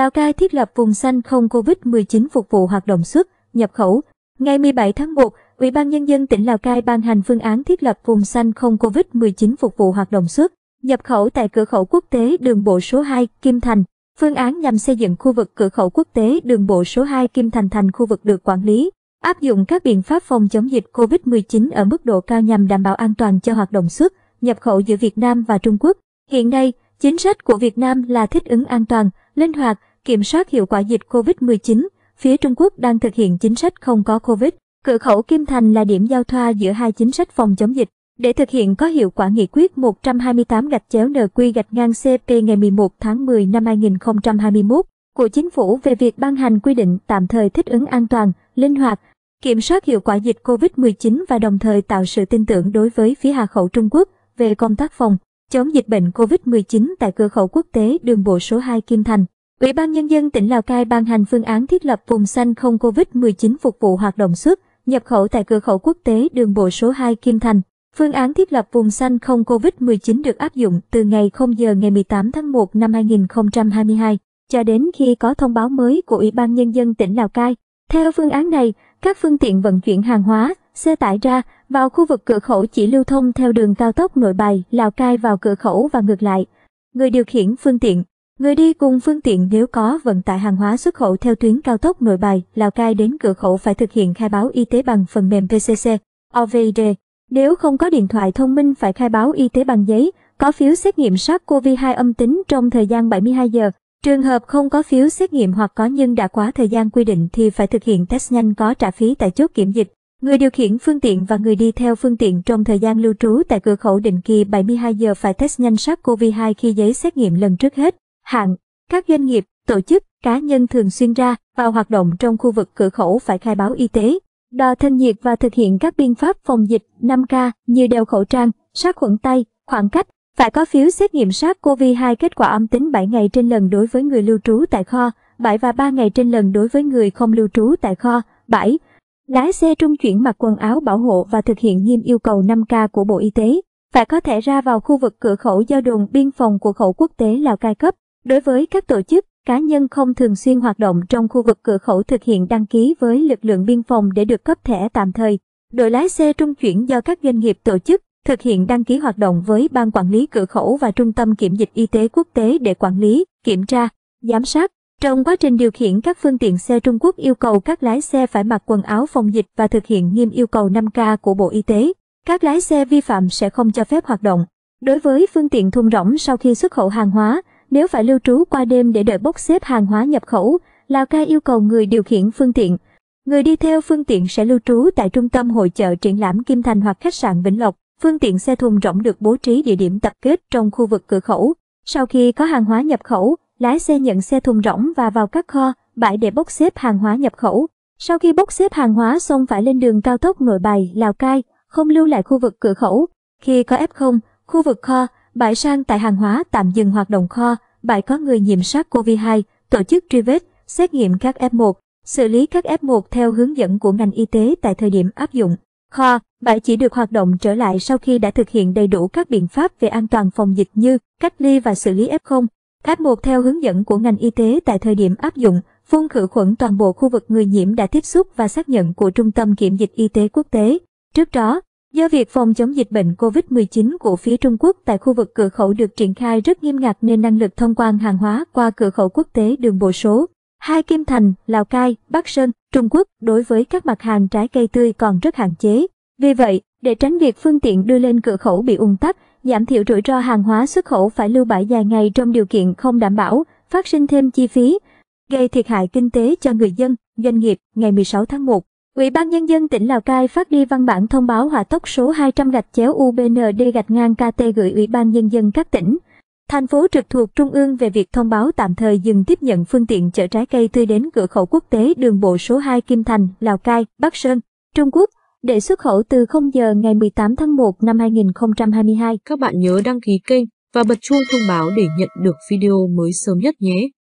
Lào Cai thiết lập vùng xanh không COVID-19 phục vụ hoạt động xuất, nhập khẩu. Ngày 17 tháng 1, Ủy ban Nhân dân tỉnh Lào Cai ban hành phương án thiết lập vùng xanh không COVID-19 phục vụ hoạt động xuất, nhập khẩu tại cửa khẩu quốc tế đường bộ số 2 Kim Thành. Phương án nhằm xây dựng khu vực cửa khẩu quốc tế đường bộ số 2 Kim Thành thành khu vực được quản lý, áp dụng các biện pháp phòng chống dịch COVID-19 ở mức độ cao nhằm đảm bảo an toàn cho hoạt động xuất, nhập khẩu giữa Việt Nam và Trung Quốc. Hiện nay, chính sách của Việt Nam là thích ứng an toàn, linh hoạt, kiểm soát hiệu quả dịch COVID-19, phía Trung Quốc đang thực hiện chính sách không có COVID. Cửa khẩu Kim Thành là điểm giao thoa giữa hai chính sách phòng chống dịch. Để thực hiện có hiệu quả nghị quyết 128 gạch chéo NQ gạch ngang CP ngày 11 tháng 10 năm 2021 của Chính phủ về việc ban hành quy định tạm thời thích ứng an toàn, linh hoạt, kiểm soát hiệu quả dịch COVID-19 và đồng thời tạo sự tin tưởng đối với phía Hà khẩu Trung Quốc về công tác phòng chống dịch bệnh COVID-19 tại cửa khẩu quốc tế đường bộ số 2 Kim Thành. Ủy ban Nhân dân tỉnh Lào Cai ban hành phương án thiết lập vùng xanh không COVID-19 phục vụ hoạt động xuất, nhập khẩu tại cửa khẩu quốc tế đường bộ số 2 Kim Thành. Phương án thiết lập vùng xanh không COVID-19 được áp dụng từ ngày 0 giờ ngày 18 tháng 1 năm 2022 cho đến khi có thông báo mới của Ủy ban Nhân dân tỉnh Lào Cai. Theo phương án này, các phương tiện vận chuyển hàng hóa, xe tải ra vào khu vực cửa khẩu chỉ lưu thông theo đường cao tốc nội bài Lào Cai vào cửa khẩu và ngược lại. Người điều khiển phương tiện Người đi cùng phương tiện nếu có vận tải hàng hóa xuất khẩu theo tuyến cao tốc nội bài, Lào Cai đến cửa khẩu phải thực hiện khai báo y tế bằng phần mềm PCC, OVID. Nếu không có điện thoại thông minh phải khai báo y tế bằng giấy, có phiếu xét nghiệm SARS-CoV-2 âm tính trong thời gian 72 giờ. Trường hợp không có phiếu xét nghiệm hoặc có nhưng đã quá thời gian quy định thì phải thực hiện test nhanh có trả phí tại chốt kiểm dịch. Người điều khiển phương tiện và người đi theo phương tiện trong thời gian lưu trú tại cửa khẩu định kỳ 72 giờ phải test nhanh SARS-CoV-2 khi giấy xét nghiệm lần trước hết hạn. Các doanh nghiệp, tổ chức, cá nhân thường xuyên ra vào hoạt động trong khu vực cửa khẩu phải khai báo y tế, đo thân nhiệt và thực hiện các biện pháp phòng dịch 5K như đeo khẩu trang, sát khuẩn tay, khoảng cách, phải có phiếu xét nghiệm SARS-CoV-2 kết quả âm tính 7 ngày trên lần đối với người lưu trú tại kho, 7 và 3 ngày trên lần đối với người không lưu trú tại kho. 7. Lái xe trung chuyển mặc quần áo bảo hộ và thực hiện nghiêm yêu cầu 5K của Bộ Y tế. Phải có thể ra vào khu vực cửa khẩu do đồn biên phòng cửa khẩu quốc tế Lào cai cấp. Đối với các tổ chức, cá nhân không thường xuyên hoạt động trong khu vực cửa khẩu thực hiện đăng ký với lực lượng biên phòng để được cấp thẻ tạm thời. Đội lái xe trung chuyển do các doanh nghiệp tổ chức thực hiện đăng ký hoạt động với Ban Quản lý Cửa khẩu và Trung tâm Kiểm dịch Y tế Quốc tế để quản lý, kiểm tra, giám sát. Trong quá trình điều khiển các phương tiện xe Trung Quốc yêu cầu các lái xe phải mặc quần áo phòng dịch và thực hiện nghiêm yêu cầu 5K của Bộ Y tế. Các lái xe vi phạm sẽ không cho phép hoạt động. Đối với phương tiện thùng rỗng sau khi xuất khẩu hàng hóa, nếu phải lưu trú qua đêm để đợi bốc xếp hàng hóa nhập khẩu, Lào Cai yêu cầu người điều khiển phương tiện. Người đi theo phương tiện sẽ lưu trú tại trung tâm hội chợ triển lãm Kim Thành hoặc khách sạn Vĩnh Lộc. Phương tiện xe thùng rỗng được bố trí địa điểm tập kết trong khu vực cửa khẩu. Sau khi có hàng hóa nhập khẩu, lái xe nhận xe thùng rỗng và vào các kho, bãi để bốc xếp hàng hóa nhập khẩu. Sau khi bốc xếp hàng hóa xong phải lên đường cao tốc Nội Bài, Lào Cai, không lưu lại khu vực cửa khẩu. Khi có F0, khu vực kho, bãi sang tại hàng hóa tạm dừng hoạt động kho, bãi có người nhiễm SARS-CoV-2, tổ chức truy vết, xét nghiệm các F1, xử lý các F1 theo hướng dẫn của ngành y tế tại thời điểm áp dụng. Kho, bãi chỉ được hoạt động trở lại sau khi đã thực hiện đầy đủ các biện pháp về an toàn phòng dịch như cách ly và xử lý F0, F1 theo hướng dẫn của ngành y tế tại thời điểm áp dụng, phun khử khuẩn toàn bộ khu vực người nhiễm đã tiếp xúc và xác nhận của Trung tâm Kiểm dịch Y tế Quốc tế. Trước đó, Do việc phòng chống dịch bệnh COVID-19 của phía Trung Quốc tại khu vực cửa khẩu được triển khai rất nghiêm ngặt nên năng lực thông quan hàng hóa qua cửa khẩu quốc tế đường bộ số hai Kim Thành, Lào Cai, Bắc Sơn, Trung Quốc đối với các mặt hàng trái cây tươi còn rất hạn chế. Vì vậy, để tránh việc phương tiện đưa lên cửa khẩu bị ùn tắc, giảm thiểu rủi ro hàng hóa xuất khẩu phải lưu bãi dài ngày trong điều kiện không đảm bảo, phát sinh thêm chi phí, gây thiệt hại kinh tế cho người dân, doanh nghiệp ngày 16 tháng 1. Ủy ban Nhân dân tỉnh Lào Cai phát đi văn bản thông báo hỏa tốc số 200 gạch chéo UBND gạch ngang KT gửi Ủy ban Nhân dân các tỉnh, thành phố trực thuộc Trung ương về việc thông báo tạm thời dừng tiếp nhận phương tiện chở trái cây tươi đến cửa khẩu quốc tế đường bộ số 2 Kim Thành, Lào Cai, Bắc Sơn, Trung Quốc để xuất khẩu từ 0 giờ ngày 18 tháng 1 năm 2022. Các bạn nhớ đăng ký kênh và bật chuông thông báo để nhận được video mới sớm nhất nhé.